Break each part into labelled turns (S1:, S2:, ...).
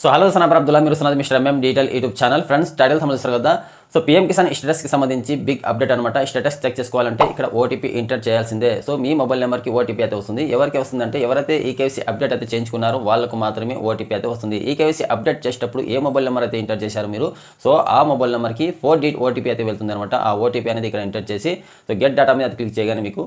S1: so hello Sanobar Abdullah మీరు సునాది mister MM detail YouTube channel friends title సంబంధించారు కదా సో పీఎం కిసాన్ స్టేటస్కి సంబంధించి బిగ్ అప్డేట్ అనమాట స్టేటస్ చెక్ చేసుకోవాలంటే ఇక్కడ ఓటీపీ ఎంటర్ చేయాల్సిందే సో మీ మొబైల్ నెంబర్కి ఓటీపీ అయితే వస్తుంది ఎవరికి వస్తుందంటే ఎవరైతే ఈకేసీ అప్డేట్ అయితే చేయించుకున్నారో వాళ్ళకు మాత్రమే ఓటీపీ అయితే వస్తుంది ఈకేసీ అప్డేట్ చేసేటప్పుడు ఏ మొబైల్ నెంబర్ అయితే ఎంటర్ చేశారు మీరు సో ఆ మొబైల్ నెంబర్కి ఫోర్ డీట్ ఓటీపీ అయితే వెళ్తుంది అనమాట ఆ ఓటీపీ అనేది ఇక్కడ ఎంటర్ చేసి సో గెట్ డేటా మీద క్లిక్ చేయగానే మీకు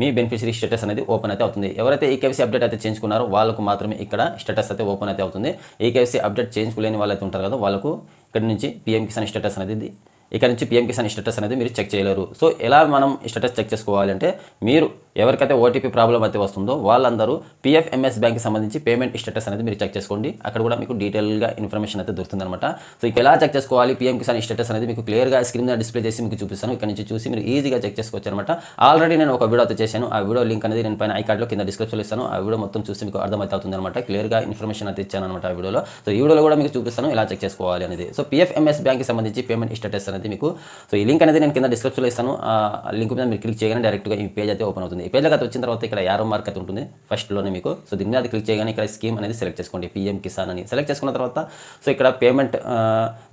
S1: మీ బెనిఫిషరీ స్టేటస్ అనేది ఓపెన్ అయితే అవుతుంది ఎవరైతే ఈ కేవసీ అప్డేట్ అయితే చేయించుకున్నారో వాళ్ళకు మాత్రమే ఇక్కడ స్టేటస్ అయితే ఓపెన్ అయితే అవుతుంది ఈ కేవసీ అప్డేట్ చేయించుకోలేని వాళ్ళైతే ఉంటారు కదా వాళ్ళకు ఇక్కడ నుంచి పిఎం కిసాన్ స్టేటస్ అనేది ఇక్కడ నుంచి పిఎం కిసాన్ స్టేటస్ అనేది మీరు చెక్ చేయలేరు సో ఎలా మనం స్టేటస్ చెక్ చేసుకోవాలంటే మీరు ఎవరికైతే ఓటీపీ ప్రాబ్లం అయితే వస్తుందో వాళ్ళందరూ పిఎఫ్ఎంఎస్ బ్యాంక్కి సంబంధించి పేమెంట్ స్టేటస్ అనేది మీరు చెక్ చేసుకోండి అక్కడ కూడా మీకు డీటెయిల్గా ఇన్ఫర్మేషన్ అయితే దొరుకుతుందన్నమాట సో ఇక ఎలా చెక్ చేసుకోవాలి పిఎం కిసాన్ స్టేటస్ అనేది మీకు క్లియర్గా స్క్రీన్ మీద డిస్ప్లే చేసి మీకు చూపిస్తాను ఇక్కడ నుంచి చూసి మీరు ఈజీగా చెక్ చేసుకోవచ్చు అనమాట ఆల్రెడీ నేను ఒక వీడియో అయితే చేశాను ఆ వీడియో లింక్ అనేది నేను పైన ఐకార్డ్లో కింద డిస్క్రిప్షన్ ఇస్తాను ఆ వీడియో మొత్తం చూసి మీకు అర్థమవుతుంది అనమాట క్లియర్గా ఇన్ఫర్మేషన్ అయితే ఇచ్చాను అనమాట ఆ వీడియోలో సో ఈ వీడియోలో కూడా మీకు చూపిస్తాను ఎలా చెక్ చేసుకోవాలి అనేది సో పిఎఫ్ఎంఎస్ బ్యాంక్కి సంబంధించి పేమెంట్ స్టేటస్ అనేది మీకు సో ఈ లింక్ అనేది నేను కింద డిస్క్రిప్షన్లో ఇస్తాను ఆ లింక్ మీద మీరు క్లిక్ చేయగానే డైరెక్ట్గా ఈ పేజ్ అయితే ఓపెన్ అవుతుంది పేర్ల గత వచ్చిన తర్వాత ఇక్కడ యారో మార్క్ అయితే ఉంటుంది ఫస్ట్లోనే మీకు సో దీని మీద క్లిక్ చేయగానే ఇక్కడ స్కీమ్ అనేది సెలెక్ట్ చేసుకోండి పీఎం కిసాన్ అని సెలెక్ట్ చేసుకున్న తర్వాత సో ఇక్కడ పేమెంట్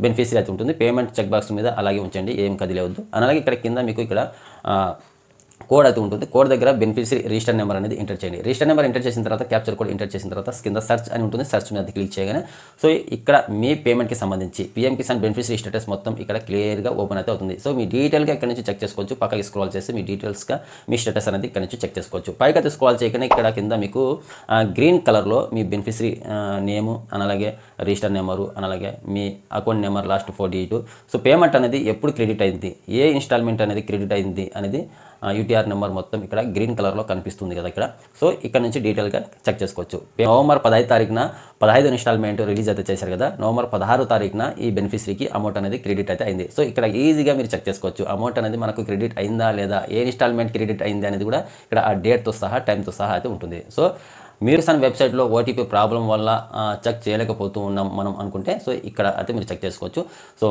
S1: బెనిఫిషియరీ అయితే ఉంటుంది పేమెంట్ చెక్ బాక్స్ మీద అలాగే ఉంచండి ఏం కదిలేవద్దు అలాగే ఇక్కడ కింద మీకు ఇక్కడ కోడ్ అయితే ఉంటుంది కోడ్ దగ్గర బెనిఫిషరీ రిజిస్టర్ నెంబర్ అనేది ఎంటర్ చేయండి రిజిస్టర్ నెంబర్ ఎంటర్ చేసిన తర్వాత క్యాప్చర్ కోడ్ ఎంటర్ చేసిన తర్వాత కింద సర్చ్ అని ఉంటుంది సర్చ్ మీద క్లిక్ చేయగానే సో ఇక్కడ మీ పేమెంట్కి సంబంధించి పిఎం కిసాన్ బెనిఫిషరీ స్టేటస్ మొత్తం ఇక్కడ క్లియర్గా ఓపెన్ అయితే అవుతుంది సో మీ డీటెయిల్గా ఇక్కడ నుంచి చెక్ చేసుకోవచ్చు పక్కకి స్క్రాల్ చేసి మీ డీటెయిల్స్గా మీ స్టేటస్ అనేది ఇక్కడ నుంచి చెక్ చేసుకోవచ్చు పైకి అయితే స్క్రాల్ చేయకనే ఇక్కడ కింద మీకు గ్రీన్ కలర్లో మీ బెనిఫిషరీ నేము అలాగే రిజిస్టర్ నెంబరు అలాగే మీ account number last four digit so payment అనేది ఎప్పుడు క్రెడిట్ అయింది ఏ ఇన్స్టాల్మెంట్ అనేది క్రెడిట్ అయింది అనేది యూటీఆర్ నెంబర్ మొత్తం ఇక్కడ గ్రీన్ కలర్లో కనిపిస్తుంది కదా ఇక్కడ సో ఇక్కడ నుంచి డీటెయిల్గా చెక్ చేసుకోవచ్చు నవంబర్ పదహైదు తారీఖున పదహైదు ఇన్స్టాల్మెంట్ రిలీజ్ అయితే చేశారు కదా నవంబర్ పదహారు తారీఖున ఈ బెనిఫిషరీకి అమౌంట్ అనేది క్రెడిట్ అయితే అయింది సో ఇక్కడ ఈజీగా మీరు చెక్ చేసుకోవచ్చు అమౌంట్ అనేది మనకు క్రెడిట్ అయిందా లేదా ఏ ఇన్స్టాల్మెంట్ క్రెడిట్ అయింది అనేది కూడా ఇక్కడ ఆ డేట్తో సహా టైంతో సహా అయితే ఉంటుంది సో మీరు సన్ వెబ్సైట్లో ఓటీపీ ప్రాబ్లం వల్ల చెక్ చేయలేకపోతూ ఉన్నాం మనం అనుకుంటే సో ఇక్కడ అయితే మీరు చెక్ చేసుకోవచ్చు సో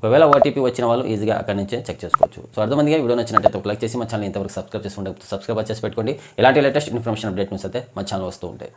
S1: ఒకవేళ ఓటీపీ వచ్చిన వాళ్ళు ఈజీగా అక్కడి నుంచే చెక్ చేసుకోవచ్చు సో అర్థమందిగా వీడియో నచ్చినట్లయితే ఒక లైక్ చేసి మా ఛానల్ ఇంతవరకు సబ్స్క్రైబ్ చేసుకుంటే సబ్స్క్రైబ్ చేసి పెట్టుకోండి ఇలాంటి లేటెస్ట్ ఇన్ఫర్మేషన్ అప్డేట్ న్యూస్ అయితే మా ఛానల్ వస్తూ ఉంటాయి